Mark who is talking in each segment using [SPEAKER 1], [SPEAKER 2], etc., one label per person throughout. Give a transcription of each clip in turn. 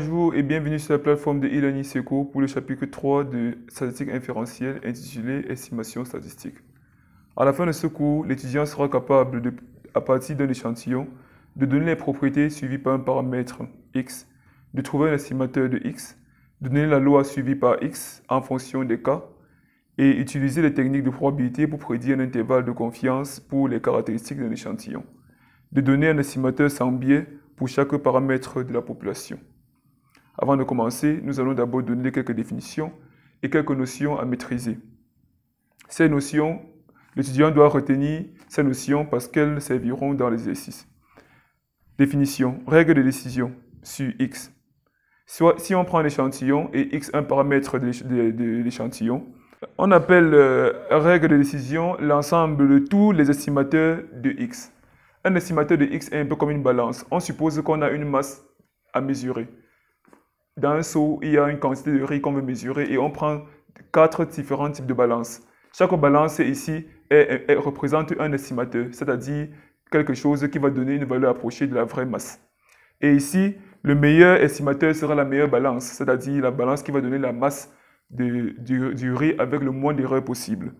[SPEAKER 1] Bonjour et bienvenue sur la plateforme de Ilani Seco pour le chapitre 3 de statistiques inférentielles intitulé Estimation statistique. À la fin de ce cours, l'étudiant sera capable, à partir d'un échantillon, de donner les propriétés suivies par un paramètre x, de trouver un estimateur de x, de donner la loi suivie par x en fonction des cas, et utiliser les techniques de probabilité pour prédire un intervalle de confiance pour les caractéristiques d'un échantillon, de donner un estimateur sans biais pour chaque paramètre de la population. Avant de commencer, nous allons d'abord donner quelques définitions et quelques notions à maîtriser. Ces notions, l'étudiant doit retenir ces notions parce qu'elles serviront dans l'exercice. Définition, règle de décision sur X. Soit, si on prend l'échantillon et X un paramètre de l'échantillon, on appelle euh, règle de décision l'ensemble de tous les estimateurs de X. Un estimateur de X est un peu comme une balance. On suppose qu'on a une masse à mesurer dans un seau, il y a une quantité de riz qu'on veut mesurer et on prend quatre différents types de balances. Chaque balance ici représente un estimateur, c'est-à-dire quelque chose qui va donner une valeur approchée de la vraie masse. Et ici, le meilleur estimateur sera la meilleure balance, c'est-à-dire la balance qui va donner la masse de, du, du, riz avec le moins d'erreurs possible.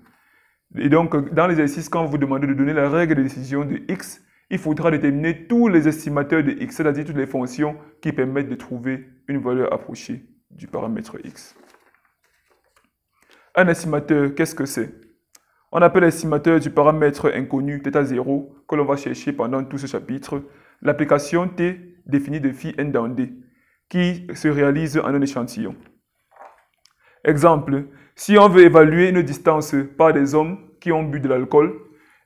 [SPEAKER 1] Et donc, dans l'exercice, quand vous demandez de donner la règle de décision de x, il faudra déterminer tous les estimateurs de x, c'est-à-dire toutes les fonctions qui permettent de trouver une valeur approchée du paramètre x. Un estimateur, qu'est-ce que c'est On appelle estimateur du paramètre inconnu θ0 que l'on va chercher pendant tout ce chapitre l'application T définie de φn dans D qui se réalise en un échantillon. Exemple, si on veut évaluer une distance par des hommes qui ont bu de l'alcool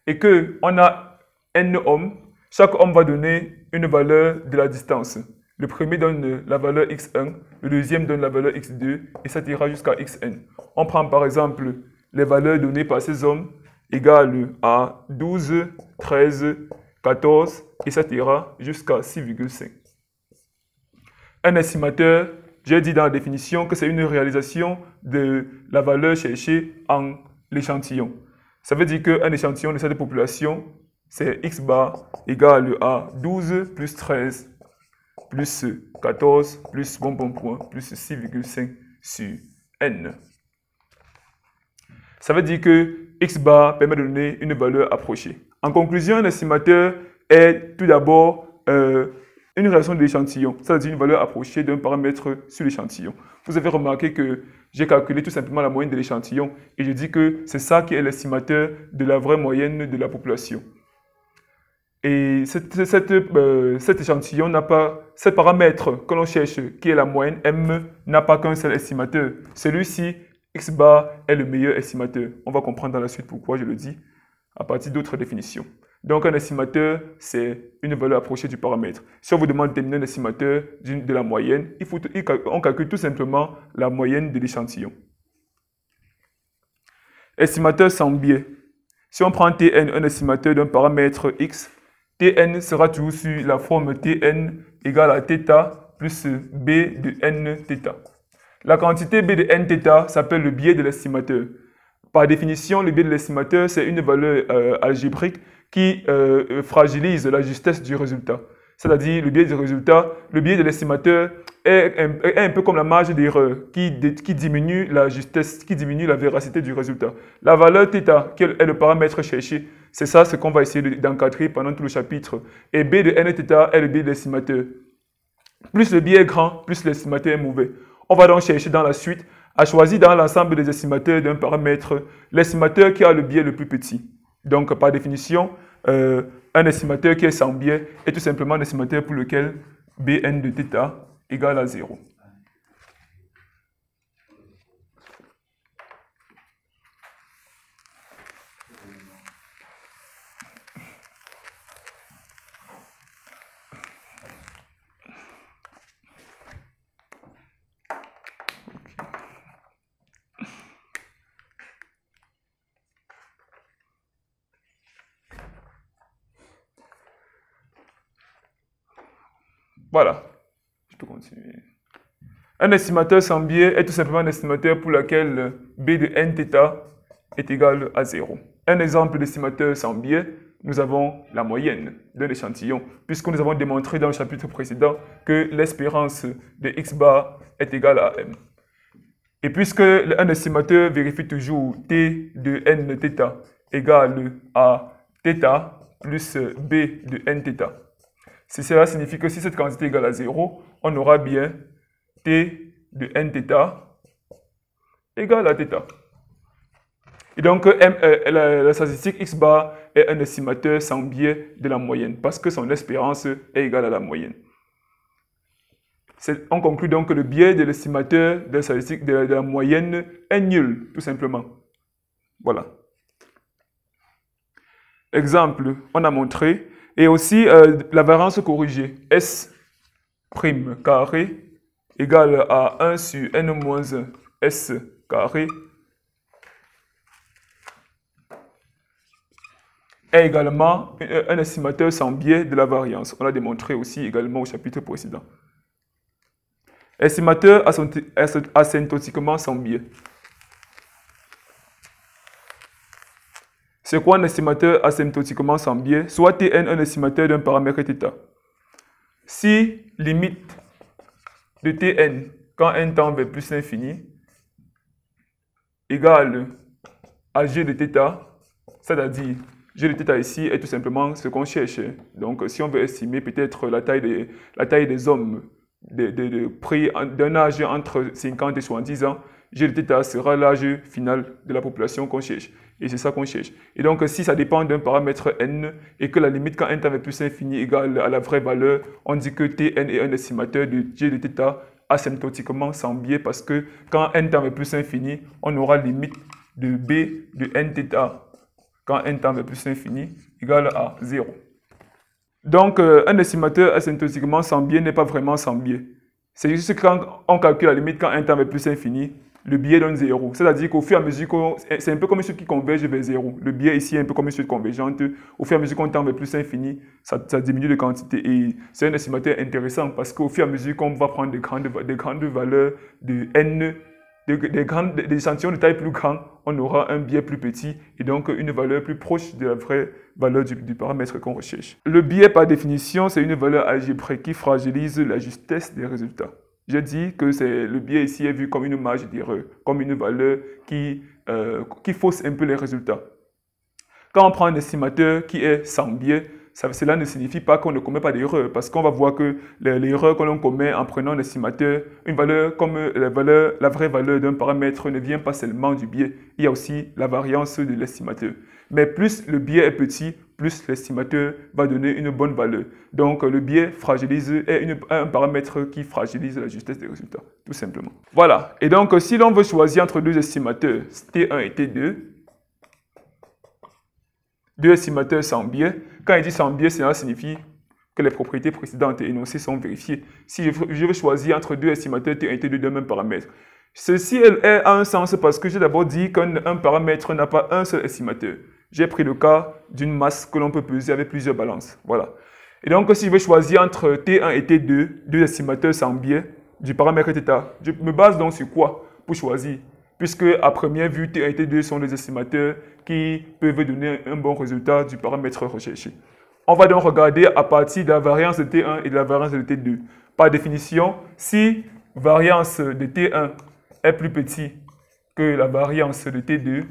[SPEAKER 1] et que on a N homme, chaque homme va donner une valeur de la distance. Le premier donne la valeur x1, le deuxième donne la valeur x2, et ça ira jusqu'à xn. On prend par exemple les valeurs données par ces hommes égales à 12, 13, 14, et ça ira jusqu'à 6,5. Un estimateur, j'ai dit dans la définition que c'est une réalisation de la valeur cherchée en l'échantillon. Ça veut dire qu'un échantillon de cette population c'est x bar égale à 12 plus 13 plus 14 plus bon bon point plus 6,5 sur n. Ça veut dire que x bar permet de donner une valeur approchée. En conclusion, un estimateur est tout d'abord euh, une relation de l'échantillon, c'est-à-dire une valeur approchée d'un paramètre sur l'échantillon. Vous avez remarqué que j'ai calculé tout simplement la moyenne de l'échantillon et je dis que c'est ça qui est l'estimateur de la vraie moyenne de la population. Et euh, cet échantillon n'a pas, ce paramètre que l'on cherche, qui est la moyenne M, n'a pas qu'un seul estimateur. Celui-ci, X bar, est le meilleur estimateur. On va comprendre dans la suite pourquoi je le dis à partir d'autres définitions. Donc un estimateur, c'est une valeur approchée du paramètre. Si on vous demande de déterminer un estimateur de la moyenne, il faut, on calcule tout simplement la moyenne de l'échantillon. Estimateur sans biais. Si on prend Tn, un estimateur d'un paramètre x, Tn sera toujours sur la forme Tn égale à θ plus B de nθ. La quantité B de nθ s'appelle le biais de l'estimateur. Par définition, le biais de l'estimateur, c'est une valeur euh, algébrique qui euh, fragilise la justesse du résultat. C'est-à-dire, le biais du résultat, le biais de l'estimateur est, un peu comme la marge d'erreur qui, qui, diminue la justesse, qui diminue la véracité du résultat. La valeur θ, quel est le paramètre cherché, c'est ça ce qu'on va essayer d'encadrer pendant tout le chapitre. Et B de nθ est le biais de l'estimateur. Plus le biais est grand, plus l'estimateur est mauvais. On va donc chercher dans la suite à choisir dans l'ensemble des estimateurs d'un paramètre l'estimateur qui a le biais le plus petit. Donc, par définition, euh, un estimateur qui est sans biais est tout simplement un estimateur pour lequel Bn de θ égale à 0. Voilà. Je peux continuer. Un estimateur sans biais est tout simplement un estimateur pour lequel B de nθ est égal à 0. Un exemple d'estimateur sans biais, nous avons la moyenne de l'échantillon, puisque nous avons démontré dans le chapitre précédent que l'espérance de x bar est égale à m. Et puisque un estimateur vérifie toujours t de nθ égale à θ plus b de nθ, si cela signifie que si cette quantité est égale à 0, on aura bien t de n égale à θ. Et donc, euh, la, statistique x bar est un estimateur sans biais de la moyenne, parce que son espérance est égale à la moyenne. On conclut donc que le biais de l'estimateur de la de la moyenne est nul, tout simplement. Voilà. Exemple, on a montré et aussi euh, la variance corrigée, S' carré égale à 1 sur n moins S carré est également un estimateur sans biais de la variance. On l'a démontré aussi également au chapitre précédent. Estimateur asymptotiquement sans biais. C'est quoi un estimateur asymptotiquement sans biais Soit Tn, un estimateur d'un paramètre θ. Si limite de Tn quand n tend vers plus l'infini égale à g de θ, c'est-à-dire g de θ ici est tout simplement ce qu'on cherche. Donc si on veut estimer peut-être la, taille des, la taille des hommes de, de, d'un âge entre 50 et 70 ans, g de θ sera l'âge final de la population qu'on cherche. Et c'est ça qu'on cherche. Et donc, si ça dépend d'un paramètre n et que la limite quand n tend vers plus infini égale à la vraie valeur, on dit que Tn est un estimateur de g de θ asymptotiquement sans biais parce que quand n tend vers plus infini, on aura limite de b de nθ quand n tend vers plus infini égale à 0. Donc, euh, un estimateur asymptotiquement sans biais n'est pas vraiment sans biais. C'est juste quand on calcule la limite quand n tend vers plus infini le biais donne 0. C'est-à-dire qu'au fur et à mesure qu'on... C'est un peu comme une suite qui converge vers zéro. Le biais ici est un peu comme une suite convergente. Au fur et à mesure qu'on tend vers plus infini, ça, ça diminue de quantité. Et c'est un estimateur intéressant parce qu'au fur et à mesure qu'on va prendre des grandes, des grandes valeurs de n, des, des, grandes, des échantillons de taille plus grande, on aura un biais plus petit et donc une valeur plus proche de la vraie valeur du, du paramètre qu'on recherche. Le biais, par définition, c'est une valeur algébrique qui fragilise la justesse des résultats. Je dis que c'est le biais ici est vu comme une marge d'erreur, comme une valeur qui, euh, qui fausse un peu les résultats. Quand on prend un estimateur qui est sans biais, cela ne signifie pas qu'on ne commet pas d'erreur, parce qu'on va voir que l'erreur que l'on commet en prenant un estimateur, une valeur comme euh, la, valeur, la vraie valeur d'un paramètre ne vient pas seulement du biais, il y a aussi la variance de l'estimateur. Mais plus le biais est petit, plus l'estimateur va donner une bonne valeur. Donc le biais fragilise est un paramètre qui fragilise la justesse des résultats, tout simplement. Voilà, et donc si l'on veut choisir entre deux estimateurs, T1 et T2, deux estimateurs sans biais, quand il dit sans biais, cela signifie que les propriétés précédentes énoncées sont vérifiées. Si je veux choisir entre deux estimateurs T1 et T2 d'un même paramètre, ceci a un sens parce que j'ai d'abord dit qu'un paramètre n'a pas un seul estimateur. J'ai pris le cas d'une masse que l'on peut peser avec plusieurs balances. Voilà. Et donc, si je veux choisir entre T1 et T2, deux estimateurs sans biais du paramètre θ, je me base donc sur quoi pour choisir Puisque à première vue, T1 et T2 sont des estimateurs qui peuvent donner un bon résultat du paramètre recherché. On va donc regarder à partir de la variance de T1 et de la variance de T2. Par définition, si variance de T1 est plus petit que la variance de T2,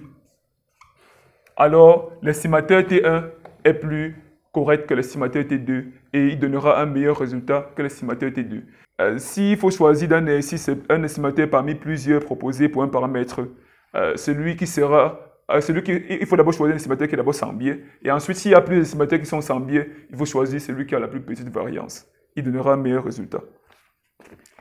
[SPEAKER 1] alors l'estimateur T1 est plus correct que l'estimateur T2 et il donnera un meilleur résultat que l'estimateur T2. Euh, s'il faut choisir d'un un estimateur parmi plusieurs proposés pour un paramètre, euh, celui qui sera euh, celui qui, il faut d'abord choisir un estimateur qui est d'abord sans biais. Et ensuite, s'il y a plus d'estimateurs qui sont sans biais, il faut choisir celui qui a la plus petite variance. Il donnera un meilleur résultat.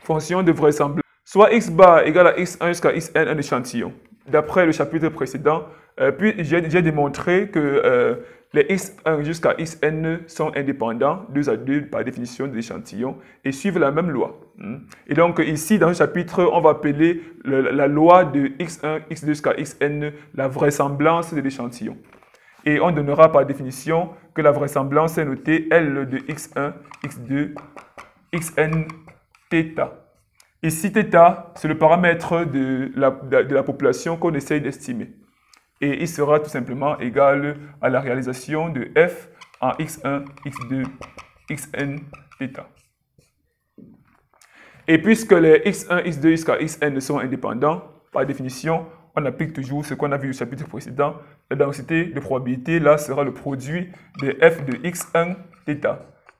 [SPEAKER 1] Fonction de vraisemblance. Soit x bar égale à x1 jusqu'à xn un échantillon. D'après le chapitre précédent, euh, puis j'ai démontré que euh, les X1 jusqu'à Xn sont indépendants, deux à deux par définition des échantillons, et suivent la même loi. Hmm. Et donc ici, dans ce chapitre, on va appeler la loi de X1, X2 jusqu'à Xn la vraisemblance de l'échantillon. Et on donnera par définition que la vraisemblance est notée L de X1, X2, Xn, θ. Ici, θ, c'est le paramètre de la, de la population qu'on essaye d'estimer et il sera tout simplement égal à la réalisation de f en x1, x2, xn Et puisque les x1, x2 jusqu'à xn sont indépendants, par définition, on applique toujours ce qu'on a vu au chapitre précédent. La densité de probabilité, là, sera le produit de f de x1 θ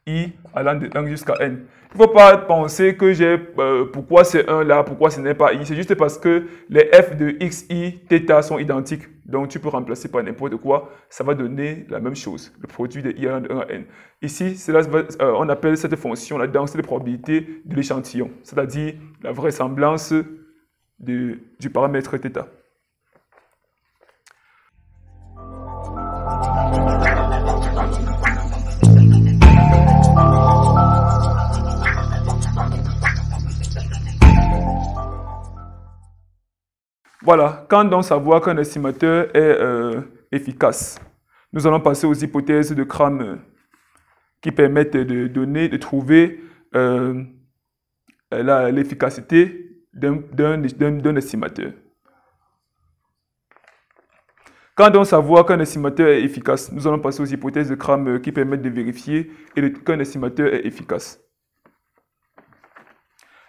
[SPEAKER 1] i allant de 1 jusqu'à n. Il ne faut pas penser que j'ai euh, pourquoi c'est 1 là, pourquoi ce n'est pas i. C'est juste parce que les f de x, i, θ sont identiques. Donc tu peux remplacer par n'importe quoi, ça va donner la même chose, le produit de i allant de 1 à n. Ici, là, euh, on appelle cette fonction la densité de probabilité de l'échantillon, c'est-à-dire la vraisemblance de, du paramètre θ. Voilà, quand on savoir euh, euh, euh, qu'un estimateur est efficace Nous allons passer aux hypothèses de Cram qui permettent de donner, de trouver l'efficacité d'un estimateur. Quand on savoir qu'un estimateur est efficace Nous allons passer aux hypothèses de Cram qui permettent de vérifier qu'un estimateur est efficace.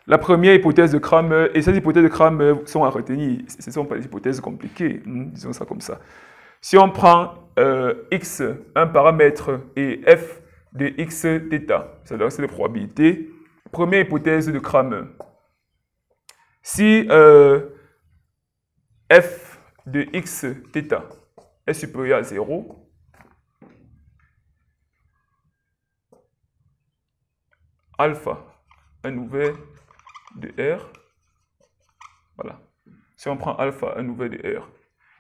[SPEAKER 1] La première hypothèse de Cramer, euh, et ces hypothèses de Cramer euh, sont à retenir, ce ne sont pas des hypothèses compliquées, hein, disons ça comme ça. Si on prend euh, x, un paramètre, et f de x cest à c'est la probabilité, première hypothèse de Cramer. Si f de x est supérieur à 0, alpha, un nouvel de R. Voilà. Si on prend alpha, un nouvel de R.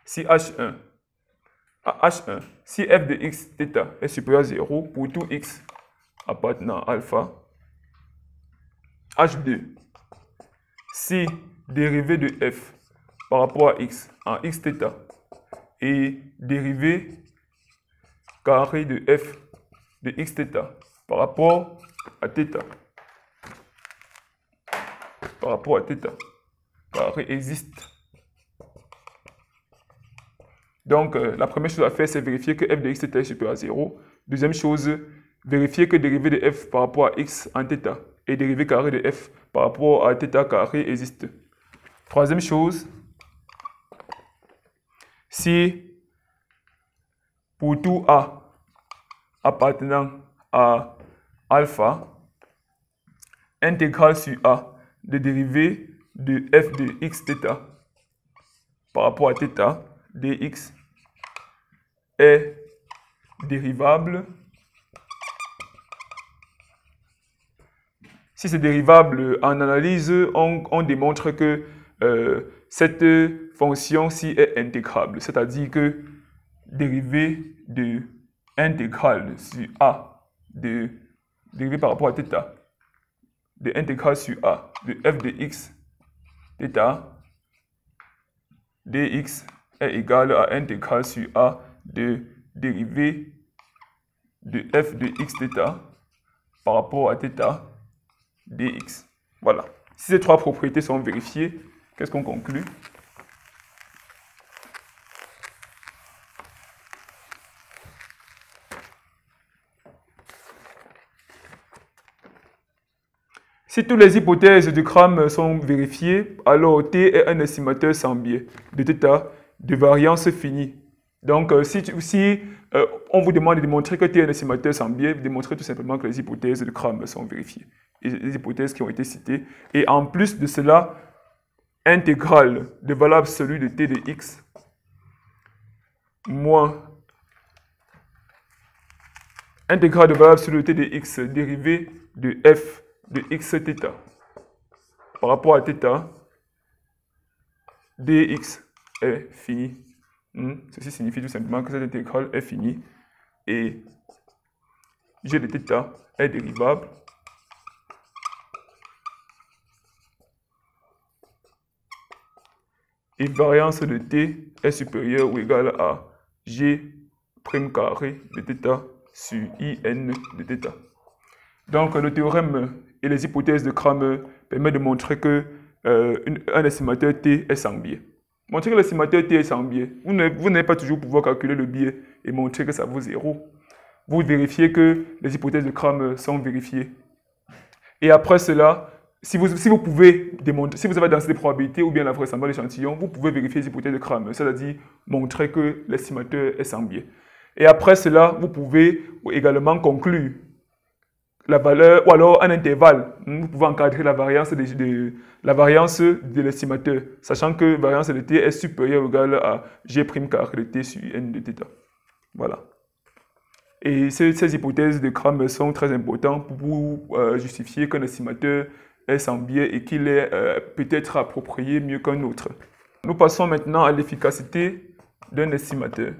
[SPEAKER 1] Si H1, à H1, si f de x, est supérieur à 0 pour tout x appartenant à alpha, H2, si dérivé de f par rapport à x en xθ et dérivé carré de f de xθ par rapport à θ par rapport à θ, existe. Donc, euh, la première chose à faire, c'est vérifier que f de x est supérieur à 0. Deuxième chose, vérifier que dérivée de f par rapport à x en θ et dérivée carré de f par rapport à θ carré existe. Troisième chose, si pour tout A appartenant à alpha, intégrale sur A de dérivée de f de xθ par rapport à θ dx est dérivable Si c'est dérivable en analyse, on, démontre que euh, cette fonction-ci est intégrable, c'est-à-dire que dérivée de intégrale sur A de dérivée par rapport à θ de intégrale sur A de f de x theta, dx est égal à intégrale sur A de dérivée de f de x theta, par rapport à theta, dx. Voilà. Si ces trois propriétés sont vérifiées, qu'est-ce qu'on conclut Si toutes les hypothèses du Cram sont vérifiées, alors T est un estimateur sans biais de θ de variance finie. Donc, euh, si, euh, on vous demande de démontrer que T est un estimateur sans biais, vous démontrez tout simplement que les hypothèses de Cram sont vérifiées, les hypothèses qui ont été citées. Et en plus de cela, intégrale de valeur absolue de T de X moins intégrale de valeur absolue de T de X dérivée de F de x θ par rapport à θ, dx est fini. Hmm, ceci signifie tout simplement que cette intégrale est finie et g de θ est dérivable et variance de t est supérieure ou égale à g prime carré de θ sur in de θ. Donc le théorème et les hypothèses de Kramer permettent de montrer que euh, un estimateur T est sans biais. Montrer que l'estimateur T est sans biais, vous n'allez pas toujours pouvoir calculer le biais et montrer que ça vaut zéro. Vous vérifiez que les hypothèses de Kramer sont vérifiées. Et après cela, si vous, si vous pouvez démontrer, si vous avez dans des probabilités ou bien la vraisemblance d'échantillon, vous pouvez vérifier les hypothèses de Kramer, c'est-à-dire montrer que l'estimateur est sans biais. Et après cela, vous pouvez également conclure la valeur, ou alors un intervalle. Nous hmm, pouvons encadrer la variance de, la variance de l'estimateur, sachant que variance de t est supérieure ou égale à g' carré de t sur n de θ. Voilà. Et ces, hypothèses de Cramer sont très importantes pour, euh, justifier qu'un estimateur est sans biais et qu'il est euh, peut-être approprié mieux qu'un autre. Nous passons maintenant à l'efficacité d'un estimateur.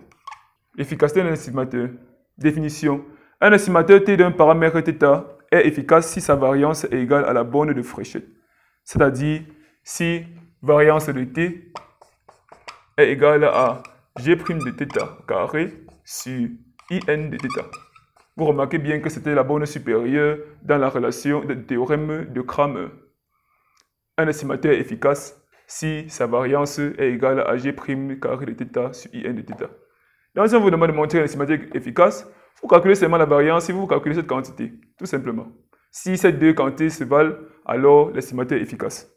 [SPEAKER 1] L'efficacité d'un estimateur. Définition. Un estimateur T d'un paramètre θ est efficace si sa variance est égale à la borne de Fréchet. C'est-à-dire si variance de T est égale à G' de θ carré sur IN de θ. Vous remarquez bien que c'était la borne supérieure dans la relation du théorème de Cramer. Un estimateur est efficace si sa variance est égale à G' carré de θ sur IN de θ. on vous demande de montrer un estimateur efficace, vous calculez seulement la variance si vous calculez cette quantité, tout simplement. Si ces deux quantités se valent, alors l'estimateur est efficace.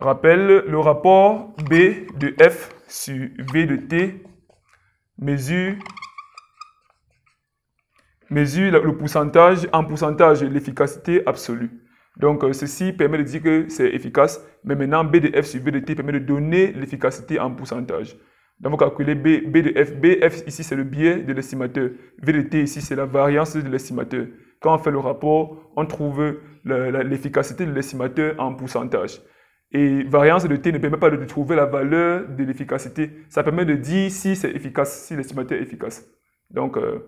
[SPEAKER 1] Rappel, le rapport B de F sur V de T mesure, mesure le pourcentage, en pourcentage, l'efficacité absolue. Donc, euh, ceci permet de dire que c'est efficace, mais maintenant, B de F sur V de T permet de donner l'efficacité en pourcentage. Donc vous calculez B, B de F. ici, c'est le biais de l'estimateur. V de T ici, c'est la variance de l'estimateur. Quand on fait le rapport, on trouve l'efficacité de l'estimateur en pourcentage. Et variance de T ne permet pas de trouver la valeur de l'efficacité. Ça permet de dire si c'est efficace, si l'estimateur est efficace. Donc, euh,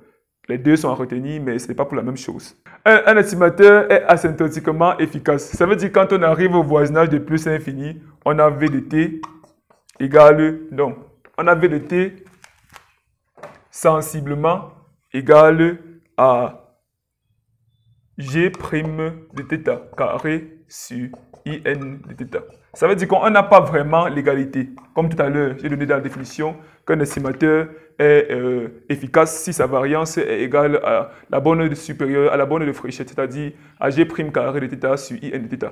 [SPEAKER 1] les deux sont à retenir, mais ce n'est pas pour la même chose. Un, estimateur est asymptotiquement efficace. Ça veut dire quand on arrive au voisinage de plus infini, on a V de T égale, donc on avait T sensiblement égal à g' de θ carré sur in de θ. Ça veut dire qu'on n'a pas vraiment l'égalité. Comme tout à l'heure, j'ai donné dans la définition qu'un estimateur est euh, efficace si sa variance est égale à la borne supérieure à la borne de fréchette, c'est-à-dire à g' carré de θ sur in de θ.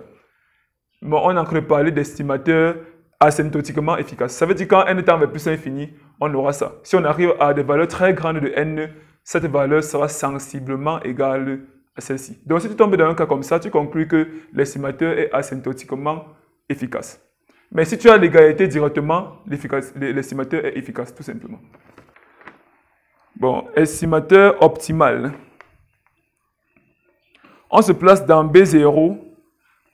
[SPEAKER 1] Mais on a encore parlé d'estimateur asymptotiquement efficace. Ça veut dire quand n tend vers plus infini, on aura ça. Si on arrive à des valeurs très grandes de n, cette valeur sera sensiblement égale à celle-ci. Donc si tu tombes dans un cas comme ça, tu conclus que l'estimateur est asymptotiquement efficace. Mais si tu as l'égalité directement, l'estimateur est efficace, tout simplement. Bon, estimateur optimal. On se place dans B0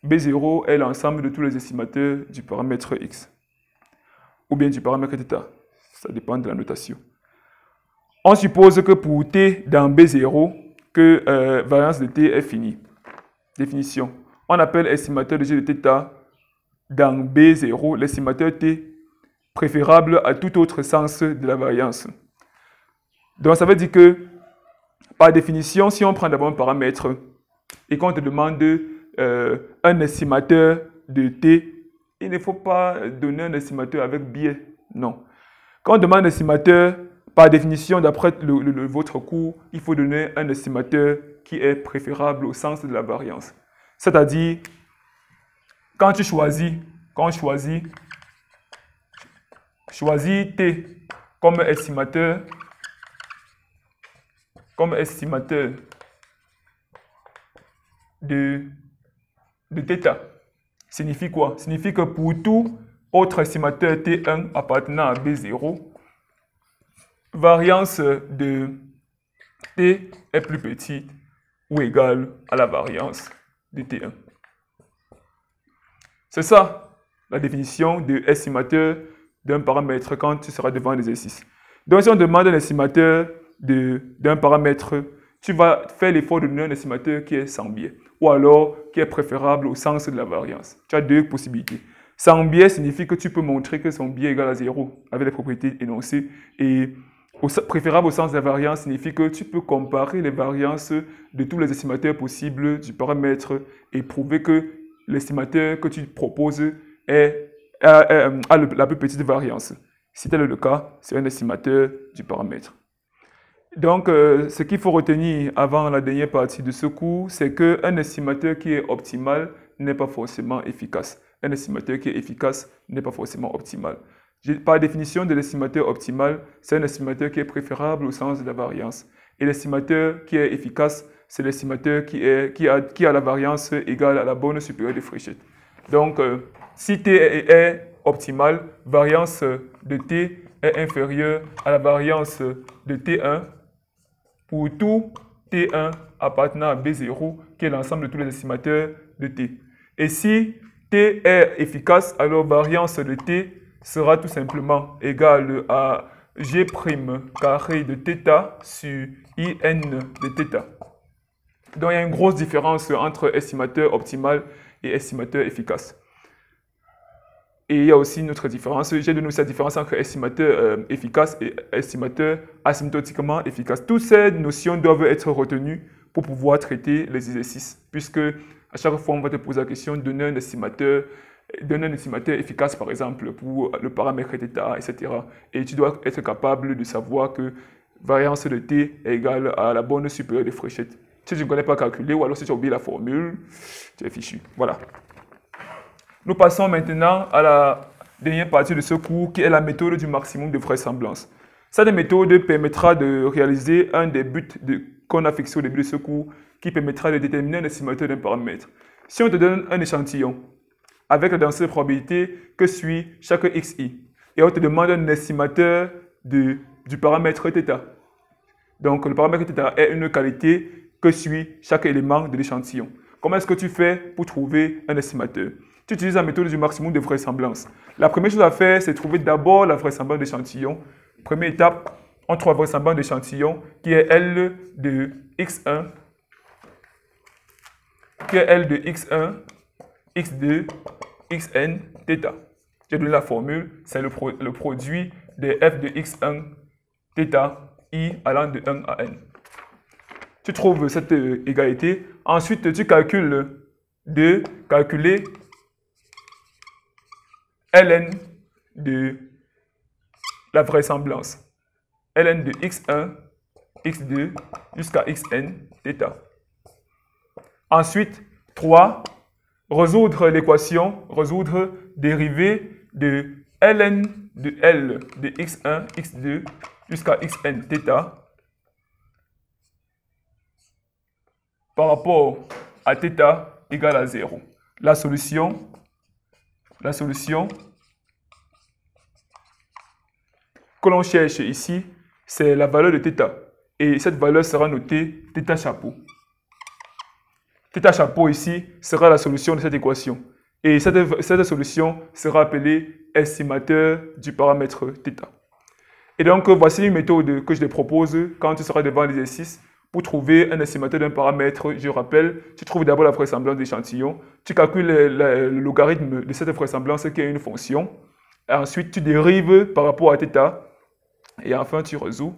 [SPEAKER 1] B0 est l'ensemble de tous les estimateurs du paramètre x ou bien du paramètre θ. Ça dépend de la notation. On suppose que pour t dans B0, que euh, variance de t est finie. Définition. On appelle estimateur de g de θ dans B0 l'estimateur t préférable à tout autre sens de la variance. Donc ça veut dire que, par définition, si on prend d'abord un paramètre et qu'on te demande de euh, un estimateur de T, il ne faut pas donner un estimateur avec biais. Non. Quand on demande un estimateur, par définition, d'après le, votre cours, il faut donner un estimateur qui est préférable au sens de la variance. C'est-à-dire, quand tu choisis, quand on choisit, choisis T comme estimateur, comme estimateur de de θ. Signifie quoi Signifie que pour tout autre estimateur T1 appartenant à B0, variance de T est plus petite ou égale à la variance de T1. C'est ça la définition de estimateur d'un paramètre quand tu seras devant l'exercice. Donc si on demande un estimateur d'un paramètre, tu vas faire l'effort de donner un estimateur qui est sans biais ou alors qui est préférable au sens de la variance. Tu as deux possibilités. Sans biais signifie que tu peux montrer que son biais est égal à zéro, avec les propriétés énoncées. Et préférable au sens de la variance signifie que tu peux comparer les variances de tous les estimateurs possibles du paramètre et prouver que l'estimateur que tu proposes est, a la plus petite variance. Si tel est le cas, c'est un estimateur du paramètre. Donc, euh, ce qu'il faut retenir avant la dernière partie de ce cours, c'est qu'un estimateur qui est optimal n'est pas forcément efficace. Un estimateur qui est efficace n'est pas forcément optimal. Par définition de l'estimateur optimal, c'est un estimateur qui est préférable au sens de la variance. Et l'estimateur qui est efficace, c'est l'estimateur qui, qui, a, qui la variance égale à la borne supérieure de Fréchet. Donc, euh, si T est, est optimal, variance de T est inférieure à la variance de T1 ou tout T1 appartenant à B0, qui est l'ensemble de tous les estimateurs de T. Et si T est efficace, alors variance de T sera tout simplement égale à G' carré de θ sur IN de θ. Donc il y a une grosse différence entre estimateur optimal et estimateur efficace. Et il y a aussi une autre différence. J'ai donné la différence entre estimateur euh, efficace et estimateur asymptotiquement efficace. Toutes ces notions doivent être retenues pour pouvoir traiter les exercices, puisque à chaque fois, on va te poser la question, donner un estimateur, donner un estimateur efficace, par exemple, pour le paramètre d'état, etc. Et tu dois être capable de savoir que variance de t est égale à la borne supérieure de fréchette. Si tu ne connais pas calculer, ou alors si tu as oublié la formule, tu es fichu. Voilà. Nous passons maintenant à la dernière partie de ce cours qui est la méthode du maximum de vraisemblance. Cette méthode permettra de réaliser un des buts de, qu'on a fixé au début de ce cours qui permettra de déterminer un estimateur d'un paramètre. Si on te donne un échantillon avec la densité de probabilité que suit chaque xi et on te demande un estimateur du paramètre θ. Donc le paramètre θ est une qualité que suit chaque élément de l'échantillon. Comment est-ce que tu fais pour trouver un estimateur tu utilises la méthode du maximum de vraisemblance. La première chose à faire, c'est trouver d'abord la vraisemblance d'échantillon. Première étape, on trouve la vraisemblance d'échantillon qui est L de x1, qui est L de x1, x2, xn, θ. J'ai donné la formule, c'est le, produit de f de x1, θ, i allant de 1 à n. Tu trouves cette euh, égalité. Ensuite, tu calcules de calculer ln de la vraisemblance. ln de x1, x2 jusqu'à xn θ. Ensuite, 3, résoudre l'équation, résoudre dérivée de ln de L de x1, x2 jusqu'à xn θ par rapport à θ égale à 0. La solution la solution que l'on cherche ici, c'est la valeur de θ. Et cette valeur sera notée θ chapeau. θ chapeau ici sera la solution de cette équation. Et cette, solution sera appelée estimateur du paramètre θ. Et donc, voici une méthode que je te propose quand tu seras devant l'exercice pour trouver un estimateur d'un paramètre, je rappelle, tu trouves d'abord la vraisemblance d'échantillon, tu calcules le, logarithme de cette vraisemblance qui est une fonction, ensuite tu dérives par rapport à θ, et enfin tu résous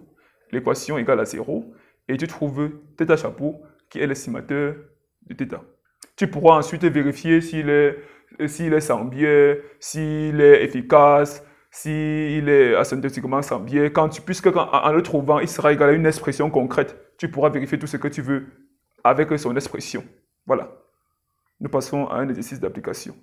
[SPEAKER 1] l'équation égale à 0, et tu trouves θ chapeau qui est l'estimateur de θ. Tu pourras ensuite vérifier s'il est, s'il est sans biais, s'il est efficace, s'il est asymptotiquement sans biais, quand tu, puisque quand, en le trouvant, il sera égal à une expression concrète tu pourras vérifier tout ce que tu veux avec son expression. Voilà. Nous passons à un exercice d'application.